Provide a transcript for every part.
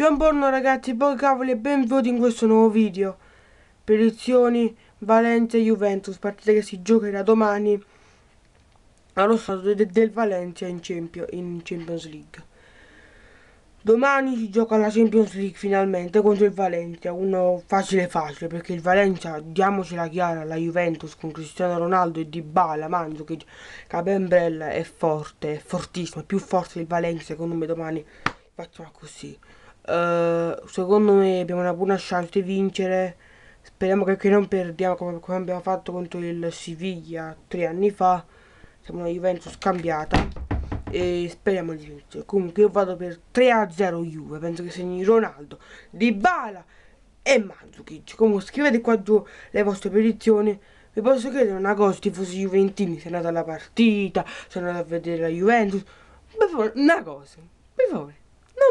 Buongiorno ragazzi, buon cavoli e benvenuti in questo nuovo video. Predizioni Valencia Juventus, partita che si giocherà domani allo stato de del Valencia in, Champion in Champions League. Domani si gioca la Champions League finalmente contro il Valencia, uno facile facile perché il Valencia, diamocela chiara, la Juventus con Cristiano Ronaldo e Dybala, Manzo che, che Brella è forte, è fortissimo, è più forte del Valencia secondo me domani facciamo così. Eh, secondo me abbiamo una buona chance di vincere. Speriamo che, che non perdiamo come, come, abbiamo fatto contro il Siviglia tre anni fa. Siamo una Juventus cambiata e speriamo di vincere. Comunque io vado per 3-0 Juve, penso che segni Ronaldo, Dybala e Mandzukic. Comunque scrivete qua giù le vostre predizioni. Vi posso chiedere una cosa, tifosi juventini, se andate alla partita, se andate a vedere la Juventus. una cosa, per favore.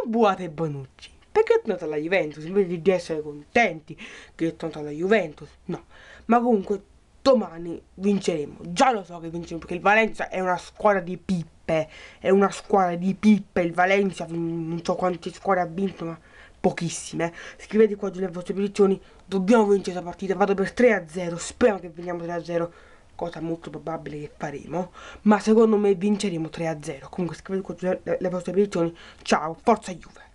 Buate e Bonucci. Perché è tanto alla Juventus? Invece di essere contenti che è tanto alla Juventus. No, ma comunque domani vinceremo. Già lo so che vinceremo perché il Valencia è una squadra di pippe. È una squadra di pippe. Il Valencia non so quante squadre ha vinto, ma pochissime. Scrivete qua giù le vostre posizioni. Dobbiamo vincere questa partita. Vado per 3-0. Spero che veniamo 3-0 cosa molto probabile che faremo, ma secondo me vinceremo 3-0. Comunque scrivete le vostre predizioni. Ciao, forza Juve!